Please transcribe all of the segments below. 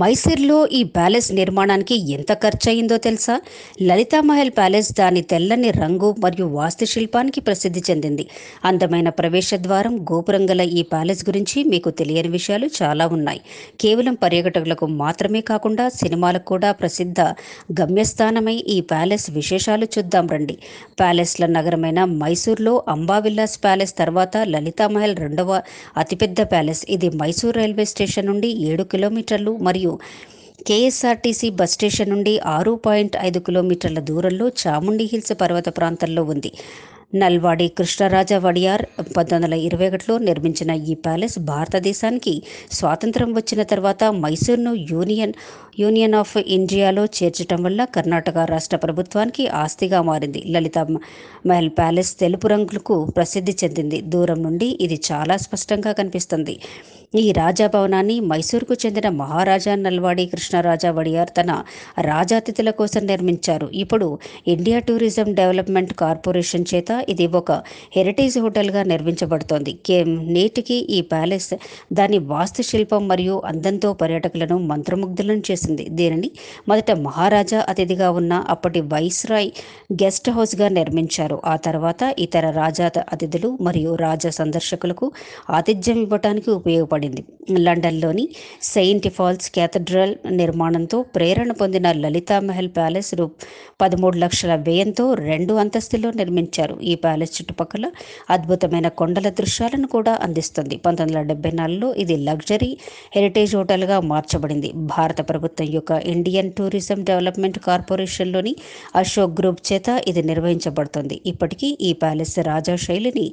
మైసూర్లో ఈ ప్యాలెస్ నిర్మాణానికి ఎంత ఖర్చయిందో తెలుసా లలితామహల్ ప్యాలెస్ దాని తెల్లని రంగు మరియు వాస్తుశిల్పానికి ప్రసిద్ధి చెందింది అందమైన ప్రవేశద్వారం గోపురం గల ఈ ప్యాలెస్ గురించి మీకు తెలియని విషయాలు చాలా ఉన్నాయి కేవలం పర్యాటకులకు మాత్రమే కాకుండా సినిమాలకు కూడా ప్రసిద్ధ గమ్యస్థానమై ఈ ప్యాలెస్ విశేషాలు చూద్దాం రండి ప్యాలెస్ల నగరమైన మైసూర్లో అంబావిల్లాస్ ప్యాలెస్ తర్వాత లలితామహల్ రెండవ అతిపెద్ద ప్యాలెస్ ఇది మైసూర్ రైల్వే స్టేషన్ నుండి ఏడు కిలోమీటర్లు మరియు మరియు కేఎస్ఆర్టీసీ బస్ స్టేషన్ నుండి ఆరు పాయింట్ ఐదు కిలోమీటర్ల దూరంలో చాముండి హిల్స్ పర్వత ప్రాంతంలో ఉంది నల్వాడి కృష్ణరాజ వడియార్ పంతొమ్మిది వందల ఇరవై ఒకటిలో నిర్మించిన ఈ ప్యాలెస్ భారతదేశానికి స్వాతంత్రం వచ్చిన తర్వాత మైసూర్ను యూనియన్ యూనియన్ ఆఫ్ ఇండియాలో చేర్చడం వల్ల కర్ణాటక రాష్ట్ర ప్రభుత్వానికి ఆస్తిగా మారింది లలిత మహల్ ప్యాలెస్ తెలుపు రంగులకు ప్రసిద్ధి చెందింది దూరం నుండి ఇది చాలా స్పష్టంగా కనిపిస్తుంది ఈ రాజభవనాన్ని మైసూర్కు చెందిన మహారాజా నల్వాడి కృష్ణరాజా వడియార్ తన రాజాతిథుల కోసం నిర్మించారు ఇప్పుడు ఇండియా టూరిజం డెవలప్మెంట్ కార్పొరేషన్ చేత ఇది ఒక హెరిటేజ్ హోటల్గా నిర్మించబడుతోంది నేటికి ఈ ప్యాలెస్ దాని వాస్తుశిల్పం మరియు అందంతో పర్యాటకులను మంత్రముగ్ధులను చేసింది దీనిని మొదట మహారాజా అతిథిగా ఉన్న అప్పటి వైస్రాయ్ గెస్ట్ హౌస్గా నిర్మించారు ఆ తర్వాత ఇతర రాజా అతిథులు మరియు రాజా సందర్శకులకు ఆతిథ్యం ఇవ్వటానికి ఉపయోగపడింది స్థాపించబడింది లండన్లోని సెయింట్ ఫాల్స్ క్యాథడ్రల్ నిర్మాణంతో ప్రేరణ పొందిన లలితా మహల్ ప్యాలెస్ రూ పదమూడు లక్షల వ్యయంతో రెండు అంతస్తులో నిర్మించారు ఈ ప్యాలెస్ చుట్టుపక్కల అద్భుతమైన కొండల దృశ్యాలను కూడా అందిస్తుంది పంతొమ్మిది వందల డెబ్బై నాలుగులో ఇది లగ్జరీ హెరిటేజ్ హోటల్గా మార్చబడింది భారత ప్రభుత్వం యొక్క ఇండియన్ టూరిజం డెవలప్మెంట్ కార్పొరేషన్లోని అశోక్ గ్రూప్ చేత ఇది నిర్వహించబడుతుంది ఇప్పటికీ ఈ ప్యాలెస్ రాజా శైలిని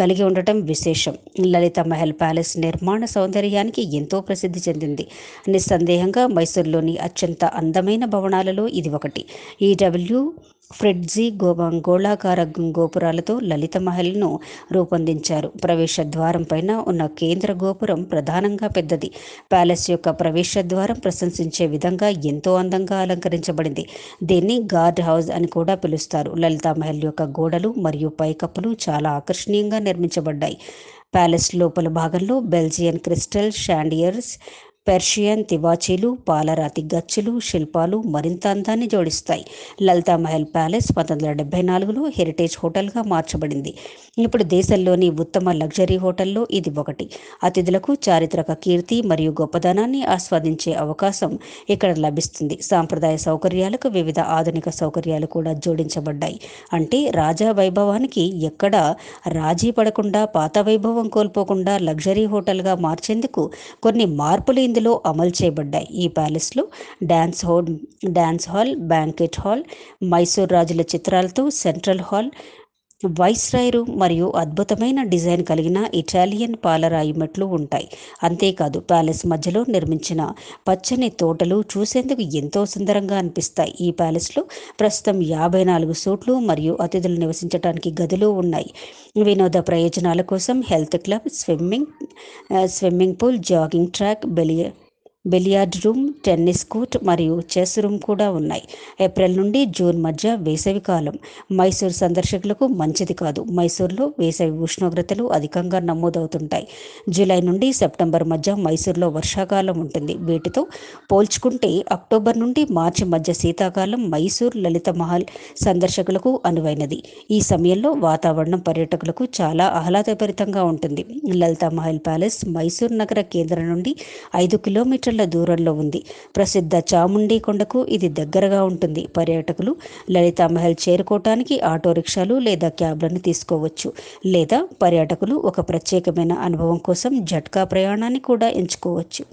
కలిగి ఉండటం విశేషం లలితా మహల్ ప్యాలెస్ నిర్మాణ సౌందర్యానికి ఎంతో ప్రసిద్ధి చెందింది నిస్సందేహంగా మైసూర్లోని అత్యంత అందమైన భవనాలలో ఇది ఒకటి ఈ డబ్ల్యూ ఫ్రెడ్జీ గోబం గోళాకార గోపురాలతో లలిత మహల్ను రూపొందించారు ప్రవేశ ద్వారం పైన ఉన్న కేంద్ర గోపురం ప్రధానంగా పెద్దది ప్యాలెస్ యొక్క ప్రవేశ ద్వారం ప్రశంసించే విధంగా ఎంతో అందంగా అలంకరించబడింది దీన్ని గార్డ్ హౌస్ అని కూడా పిలుస్తారు లలిత మహల్ యొక్క గోడలు మరియు పైకప్పులు చాలా ఆకర్షణీయంగా నిర్మించబడ్డాయి ప్యాలెస్ లోపల భాగంలో బెల్జియన్ క్రిస్టల్ షాండియర్స్ పెర్షియన్ తివాచీలు పాలరాతి గచ్చులు శిల్పాలు మరింత అందాన్ని జోడిస్తాయి లలితా మహల్ ప్యాలెస్ పంతొమ్మిది వందల డెబ్బై నాలుగులో హెరిటేజ్ హోటల్గా మార్చబడింది ఇప్పుడు దేశంలోని ఉత్తమ లగ్జరీ హోటల్లో ఇది ఒకటి అతిథులకు చారిత్రక కీర్తి మరియు గొప్పదనాన్ని ఆస్వాదించే అవకాశం ఇక్కడ లభిస్తుంది సాంప్రదాయ సౌకర్యాలకు వివిధ ఆధునిక సౌకర్యాలు కూడా జోడించబడ్డాయి అంటే రాజా వైభవానికి ఎక్కడ రాజీ పడకుండా పాత వైభవం కోల్పోకుండా లగ్జరీ హోటల్గా మార్చేందుకు కొన్ని మార్పులు ఇందులో అమలు చేయబడ్డాయి ఈ ప్యాలెస్లో dance hall dance hall banquet hall Mysore రాజుల చిత్రాలతో సెంట్రల్ హాల్ వైస్రాయరు మరియు అద్భుతమైన డిజైన్ కలిగిన ఇటాలియన్ పాలరాయి మెట్లు ఉంటాయి అంతేకాదు ప్యాలెస్ మధ్యలో నిర్మించిన పచ్చని తోటలు చూసేందుకు ఎంతో సుందరంగా అనిపిస్తాయి ఈ ప్యాలెస్లో ప్రస్తుతం యాభై నాలుగు సూట్లు మరియు అతిథులు నివసించడానికి గదులు ఉన్నాయి వినోద ప్రయోజనాల కోసం health club swimming swimming pool jogging track బెలియ బిలియార్డ్ రూమ్ టెన్నిస్ కోర్ట్ మరియు చెస్ రూమ్ కూడా ఉన్నాయి ఏప్రిల్ నుండి జూన్ మధ్య వేసవి కాలం మైసూర్ సందర్శకులకు మంచిది కాదు మైసూర్లో వేసవి ఉష్ణోగ్రతలు అధికంగా నమోదవుతుంటాయి జూలై నుండి సెప్టెంబర్ మధ్య మైసూర్లో వర్షాకాలం ఉంటుంది వీటితో పోల్చుకుంటే అక్టోబర్ నుండి మార్చి మధ్య శీతాకాలం మైసూర్ లలిత మహల్ సందర్శకులకు అనువైనది ఈ సమయంలో వాతావరణం పర్యాటకులకు చాలా ఆహ్లాదభరితంగా ఉంటుంది లలిత మహల్ ప్యాలెస్ మైసూర్ నగర కేంద్రం నుండి ఐదు కిలోమీటర్ కిలోమీటర్ల దూరంలో ఉంది ప్రసిద్ధ చాముండి కొండకు ఇది దగ్గరగా ఉంటుంది పర్యాటకులు లలితా మహల్ చేరుకోవటానికి ఆటో రిక్షాలు లేదా క్యాబ్లను తీసుకోవచ్చు లేదా పర్యాటకులు ఒక ప్రత్యేకమైన అనుభవం కోసం జట్కా ప్రయాణాన్ని కూడా ఎంచుకోవచ్చు